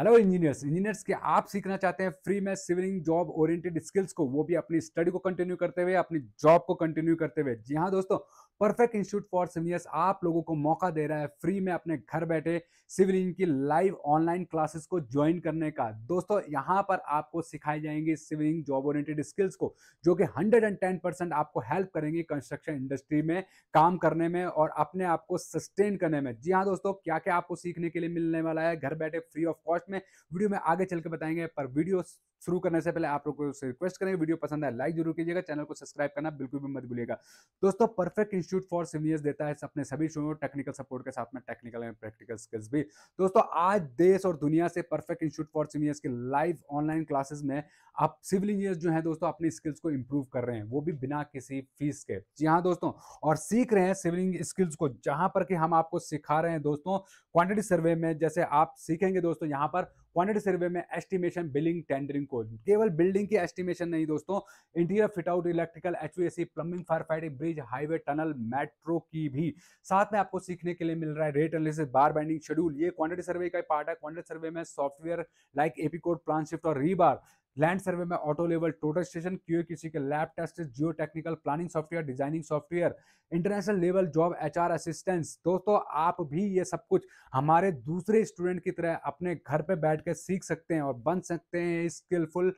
hello engineers engineers के आप सीखना चाहते हैं फ्री में सिविलिंग जॉब ओरिएंटेड स्किल्स को वो भी अपनी स्टडी को कंटिन्यू करते हुए अपनी जॉब को कंटिन्यू करते हुए जी हाँ दोस्तों परफेक्ट इंस्टीट्यूट फॉर सिविलियर्स आप लोगों को मौका दे रहा है फ्री में अपने घर बैठे सिविलिंग की लाइव ऑनलाइन क्लासेस को ज्वाइन करने का दोस्तों यहाँ पर आपको सिखाई जाएंगे सिविलिंग जॉब ओरिएंटेड स्किल्स को जो कि 110 परसेंट आपको हेल्प करेंगे कंस्ट्रक्शन इंडस्ट्री में काम करने में और अपने आप को सस्टेन करने में जी हाँ दोस्तों क्या क्या आपको सीखने के लिए मिलने वाला है घर बैठे फ्री ऑफ कॉस्ट में वीडियो में आगे चल के बताएंगे पर वीडियो शुरू करने से पहले आप लोगों से रिक्वेस्ट करेंगे वीडियो पसंद है लाइक जरूर कीजिएगा चैनल को सब्सक्राइब करना बिल्कुल भी मत भूलिएगा दोस्तों परफेक्ट इंस्टीट्यूट फॉर सीनियर्स देता है अपने सभी स्टूडेंट टेक्निकल सपोर्ट के साथ में टेक्निकल एंड प्रैक्टिकल स्किल्स भी दोस्तों आज देश और दुनिया से परफेक्ट इंस्टीट्यूट फॉर सीनियर्स के लाइव ऑनलाइन क्लासेस में आप सिविल इंजीनियर्स जो है दोस्तों अपनी स्किल्स को इंप्रूव कर रहे हैं वो भी बिना किसी फीस के जी हाँ दोस्तों और सीख रहे हैं सिविल स्किल्स को जहां पर कि हम आपको सिखा रहे हैं दोस्तों क्वांटिटी सर्वे में जैसे आप सीखेंगे दोस्तों यहाँ पर पर क्वानिटी सर्वे में एस्टिमेशन बिलिंग टेंडरिंग को केवल बिल्डिंग की एस्टिमेशन नहीं दोस्तों interior fit out electrical H plumbing fire fighting bridge highway tunnel metro की भी साथ में आपको सीखने के लिए मिल रहा है rate analysis bar bending schedule ये क्वानिटी सर्वे का पार्ट है क्वानिटी सर्वे में software like AP code PlanSwift और रीबार लैंड सर्वे में auto level total station Q किसी के lab test geotechnical planning software designing software international level job HR assistance दोस्तों आप भी ये सब कुछ हमारे दूसरे स्टूडेंट की तरह अपने घर पे बैठ कर सीख सकते हैं और बन सकते हैं स्किलफुल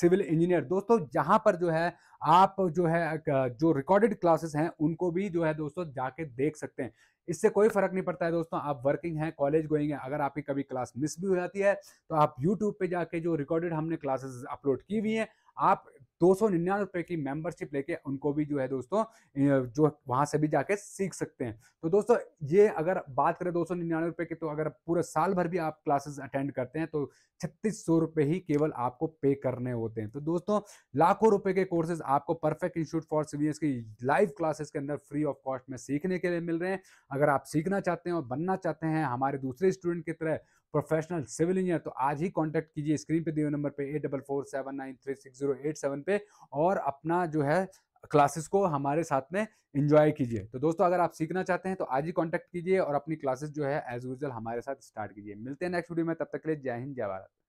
सिविल इंजीनियर दोस्तों यहाँ पर जो है आप जो है जो रिकॉर्डेड क्लासेस हैं उनको भी जो है दोस्तों जाके देख सकते हैं इससे कोई फर्क नहीं पड़ता है दोस्तों आप वर्किंग हैं कॉलेज गोइंग है अगर आपकी कभी क्लास मिस भी हो जाती है तो आप यूट्यूब पे जाके जो रिकॉर्डेड हमने क्लासेस अपलोड की हुई हैं आप दो सौ निन्यानवे रुपए की मेंबरशिप लेके उनको भी जो है दोस्तों जो वहां से भी जाके सीख सकते हैं तो दोस्तों ये अगर बात करें दो सौ निन्यानवे रुपए की तो अगर पूरे साल भर भी आप क्लासेस अटेंड करते हैं तो छत्तीस सौ रुपए ही केवल आपको पे करने होते हैं तो दोस्तों लाखों रुपए के कोर्सेज आपको परफेक्ट इंस्टीट्यूट फॉर सीबीएस की लाइव क्लासेस के अंदर फ्री ऑफ कॉस्ट में सीखने के लिए मिल रहे हैं अगर आप सीखना चाहते हैं और बनना चाहते हैं हमारे दूसरे स्टूडेंट की तरह प्रोफेशनल सिविल इंजीनियर तो आज ही कॉन्टेक्ट कीजिए स्क्रीन पे दिए नंबर पे eight double four seven nine three six zero eight seven पे पे और अपना जो है क्लासेस को हमारे साथ में इंजॉय कीजिए तो दोस्तों अगर आप सीखना चाहते हैं तो आज ही कॉन्टैक्ट कीजिए और अपनी क्लासेस जो है एज यूजल हमारे साथ स्टार्ट कीजिए मिलते हैं नेक्स्ट वीडियो में तब तक के लिए जय हिंद जय भारत